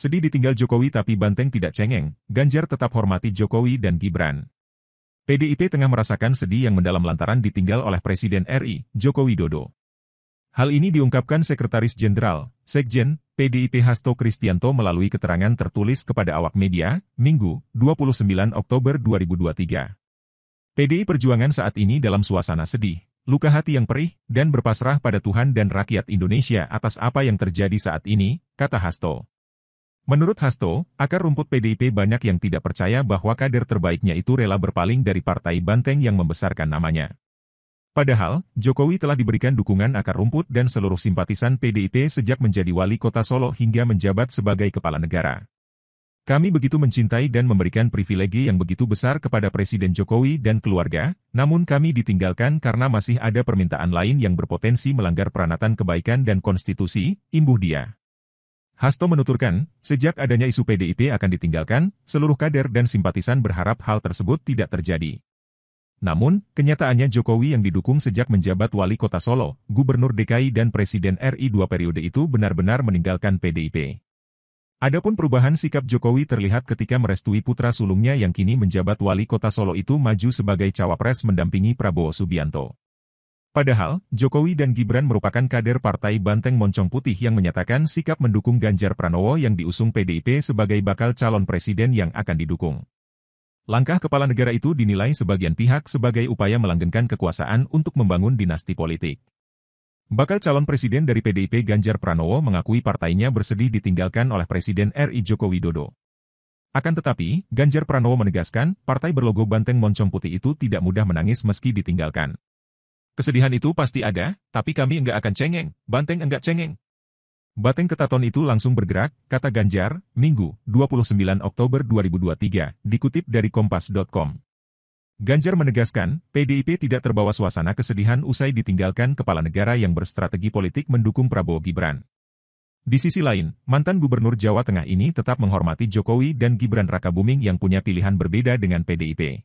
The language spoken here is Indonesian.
Sedih ditinggal Jokowi tapi Banteng tidak cengeng, Ganjar tetap hormati Jokowi dan Gibran. PDIP tengah merasakan sedih yang mendalam lantaran ditinggal oleh Presiden RI, Jokowi Dodo. Hal ini diungkapkan Sekretaris Jenderal, Sekjen, PDIP Hasto Kristianto melalui keterangan tertulis kepada awak media, Minggu, 29 Oktober 2023. PDI Perjuangan saat ini dalam suasana sedih, luka hati yang perih, dan berpasrah pada Tuhan dan rakyat Indonesia atas apa yang terjadi saat ini, kata Hasto. Menurut Hasto, akar rumput PDIP banyak yang tidak percaya bahwa kader terbaiknya itu rela berpaling dari partai banteng yang membesarkan namanya. Padahal, Jokowi telah diberikan dukungan akar rumput dan seluruh simpatisan PDIP sejak menjadi wali kota Solo hingga menjabat sebagai kepala negara. Kami begitu mencintai dan memberikan privilegi yang begitu besar kepada Presiden Jokowi dan keluarga, namun kami ditinggalkan karena masih ada permintaan lain yang berpotensi melanggar peranatan kebaikan dan konstitusi, imbuh dia. Hasto menuturkan, sejak adanya isu PDIP akan ditinggalkan, seluruh kader dan simpatisan berharap hal tersebut tidak terjadi. Namun, kenyataannya Jokowi yang didukung sejak menjabat wali kota Solo, gubernur DKI dan presiden RI dua periode itu benar-benar meninggalkan PDIP. Adapun perubahan sikap Jokowi terlihat ketika merestui putra sulungnya yang kini menjabat wali kota Solo itu maju sebagai cawapres mendampingi Prabowo Subianto. Padahal, Jokowi dan Gibran merupakan kader Partai Banteng Moncong Putih yang menyatakan sikap mendukung Ganjar Pranowo yang diusung PDIP sebagai bakal calon presiden yang akan didukung. Langkah kepala negara itu dinilai sebagian pihak sebagai upaya melanggengkan kekuasaan untuk membangun dinasti politik. Bakal calon presiden dari PDIP Ganjar Pranowo mengakui partainya bersedih ditinggalkan oleh Presiden RI Joko Widodo. Akan tetapi, Ganjar Pranowo menegaskan, partai berlogo Banteng Moncong Putih itu tidak mudah menangis meski ditinggalkan. Kesedihan itu pasti ada, tapi kami enggak akan cengeng, banteng enggak cengeng. Bateng ketaton itu langsung bergerak, kata Ganjar, Minggu, 29 Oktober 2023, dikutip dari Kompas.com. Ganjar menegaskan, PDIP tidak terbawa suasana kesedihan usai ditinggalkan kepala negara yang berstrategi politik mendukung Prabowo Gibran. Di sisi lain, mantan Gubernur Jawa Tengah ini tetap menghormati Jokowi dan Gibran Rakabuming yang punya pilihan berbeda dengan PDIP.